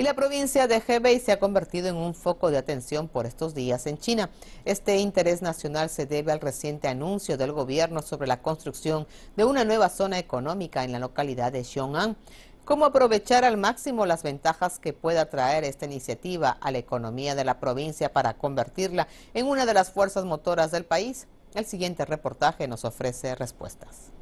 y la provincia de Hebei se ha convertido en un foco de atención por estos días en China. Este interés nacional se debe al reciente anuncio del gobierno sobre la construcción de una nueva zona económica en la localidad de Xiongan. ¿Cómo aprovechar al máximo las ventajas que pueda traer esta iniciativa a la economía de la provincia para convertirla en una de las fuerzas motoras del país? El siguiente reportaje nos ofrece respuestas.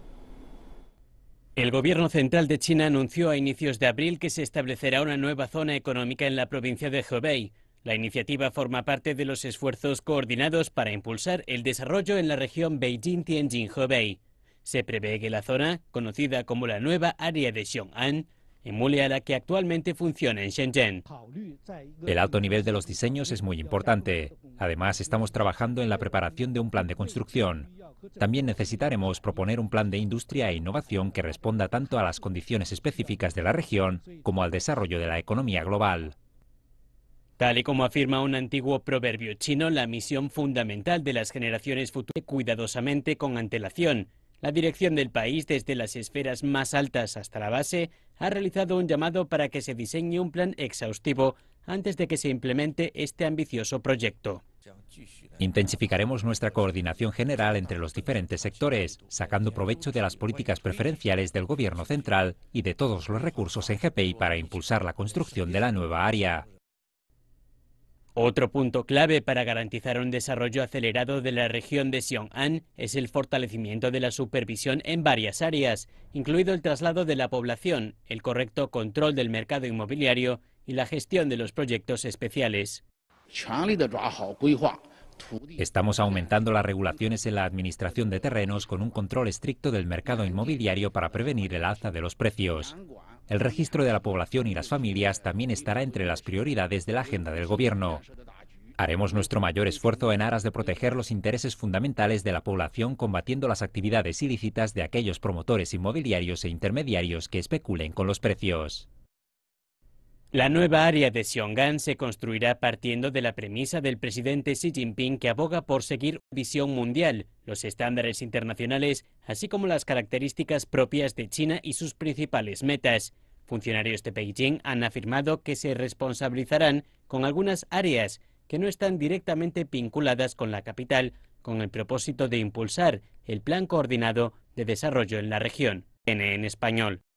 El gobierno central de China anunció a inicios de abril que se establecerá una nueva zona económica en la provincia de Hebei. La iniciativa forma parte de los esfuerzos coordinados para impulsar el desarrollo en la región Beijing-Tianjin-Hebei. Se prevé que la zona, conocida como la nueva área de Xiong'an, a la que actualmente funciona en Shenzhen. El alto nivel de los diseños es muy importante. Además, estamos trabajando en la preparación de un plan de construcción. También necesitaremos proponer un plan de industria e innovación que responda tanto a las condiciones específicas de la región como al desarrollo de la economía global. Tal y como afirma un antiguo proverbio chino, la misión fundamental de las generaciones futuras es cuidadosamente con antelación, la dirección del país, desde las esferas más altas hasta la base, ha realizado un llamado para que se diseñe un plan exhaustivo antes de que se implemente este ambicioso proyecto. Intensificaremos nuestra coordinación general entre los diferentes sectores, sacando provecho de las políticas preferenciales del Gobierno central y de todos los recursos en GPI para impulsar la construcción de la nueva área. Otro punto clave para garantizar un desarrollo acelerado de la región de Xiong'an es el fortalecimiento de la supervisión en varias áreas, incluido el traslado de la población, el correcto control del mercado inmobiliario y la gestión de los proyectos especiales. Estamos aumentando las regulaciones en la administración de terrenos con un control estricto del mercado inmobiliario para prevenir el alza de los precios. El registro de la población y las familias también estará entre las prioridades de la agenda del Gobierno. Haremos nuestro mayor esfuerzo en aras de proteger los intereses fundamentales de la población combatiendo las actividades ilícitas de aquellos promotores inmobiliarios e intermediarios que especulen con los precios. La nueva área de Xiongan se construirá partiendo de la premisa del presidente Xi Jinping que aboga por seguir visión mundial, los estándares internacionales, así como las características propias de China y sus principales metas. Funcionarios de Beijing han afirmado que se responsabilizarán con algunas áreas que no están directamente vinculadas con la capital, con el propósito de impulsar el plan coordinado de desarrollo en la región. en español.